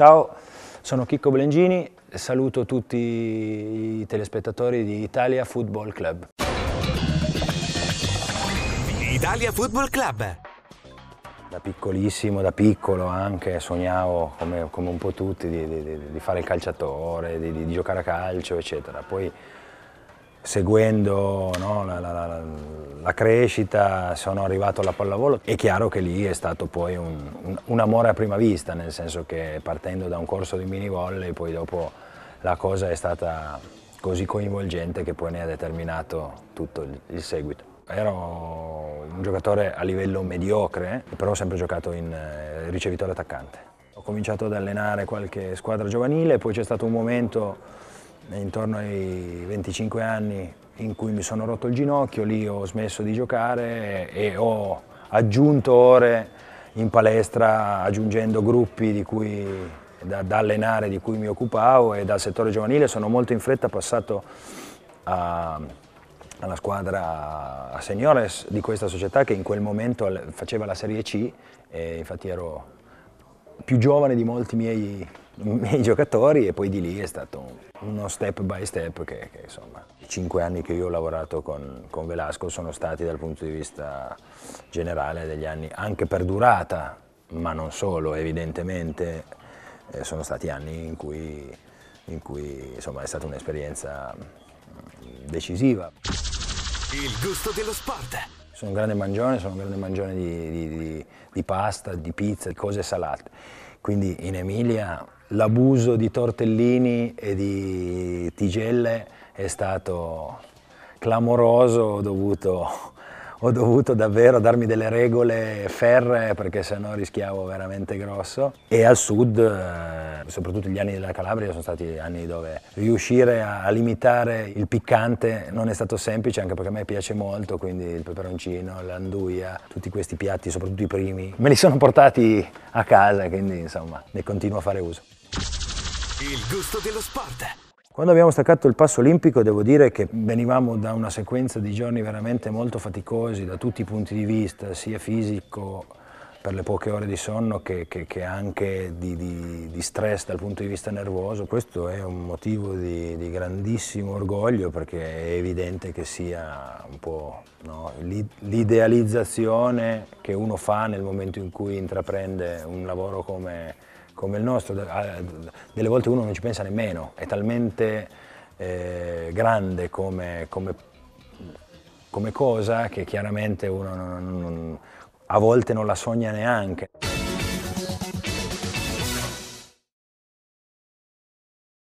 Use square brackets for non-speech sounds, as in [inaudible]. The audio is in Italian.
Ciao, sono Chicco Blengini e saluto tutti i telespettatori di Italia Football Club. Italia Football Club. Da piccolissimo, da piccolo anche, sognavo come, come un po' tutti di, di, di fare il calciatore, di, di, giocare a calcio, eccetera. Poi seguendo no, la, la, la, la crescita, sono arrivato alla pallavolo, è chiaro che lì è stato poi un, un, un amore a prima vista, nel senso che partendo da un corso di mini volley poi dopo la cosa è stata così coinvolgente che poi ne ha determinato tutto il, il seguito. Ero un giocatore a livello mediocre, però ho sempre giocato in eh, ricevitore attaccante. Ho cominciato ad allenare qualche squadra giovanile, poi c'è stato un momento eh, intorno ai 25 anni in cui mi sono rotto il ginocchio, lì ho smesso di giocare e ho aggiunto ore in palestra aggiungendo gruppi cui, da, da, allenare di cui mi occupavo e dal settore giovanile sono molto in fretta passato a, alla squadra a seniores di questa società che in quel momento faceva la Serie C e infatti ero più giovane di molti miei [laughs] i giocatori e poi di lì è stato uno step by step che, che insomma i cinque anni che io ho lavorato con, con, Velasco sono stati dal punto di vista generale degli anni anche per durata ma non solo evidentemente eh, sono stati anni in cui, in cui insomma, è stata un'esperienza mm, decisiva. Il gusto dello sport. Sono un grande mangione, sono un grande mangione di, di, di, di pasta, di pizza, di cose salate. Quindi in Emilia l'abuso di tortellini e di tigelle è stato clamoroso dovuto ho dovuto davvero darmi delle regole ferre perché sennò rischiavo veramente grosso. E al sud, eh, soprattutto gli anni della Calabria, sono stati anni dove riuscire a limitare il piccante non è stato semplice, anche perché a me piace molto, quindi il peperoncino, l'anduia, tutti questi piatti, soprattutto i primi, me li sono portati a casa, quindi insomma ne continuo a fare uso. Il gusto dello sport. Quando abbiamo staccato il passo olimpico devo dire che venivamo da una sequenza di giorni veramente molto faticosi da tutti i punti di vista, sia fisico per le poche ore di sonno che, che, che anche di, di, di, stress dal punto di vista nervoso. Questo è un motivo di, di grandissimo orgoglio perché è evidente che sia un po' no, l'idealizzazione che uno fa nel momento in cui intraprende un lavoro come come il nostro, ah, delle volte uno non ci pensa nemmeno, è talmente eh, grande come, come, come, cosa che chiaramente uno non, non, a volte non la sogna neanche.